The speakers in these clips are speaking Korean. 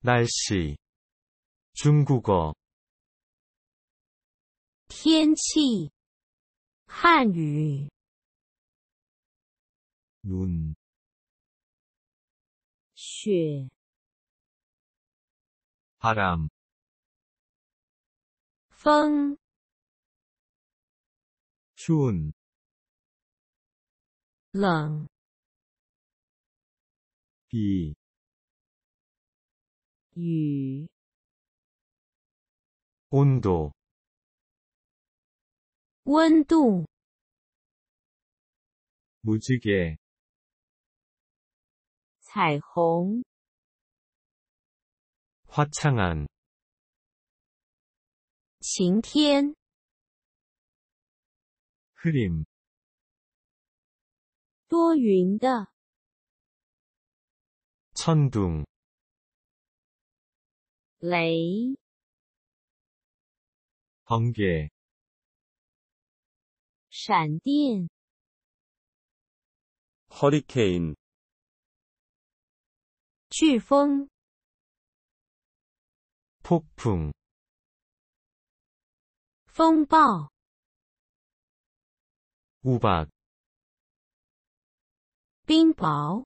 날씨 중국어 天气 한유 눈雪 바람 风 추운 冷비 유 온도 원도 무지개 彩虹 화창한 晴天 흐림 多云的 천둥 雷이 번개 闪电 허리케인 飓风 폭풍 风暴 우박 冰雹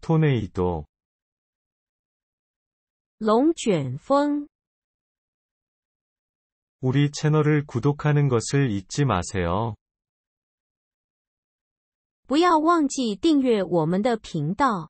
토네이도 龙卷风 우리 채널을 구독하는 것을 잊지 마세요. 不要忘记订阅我们的频道。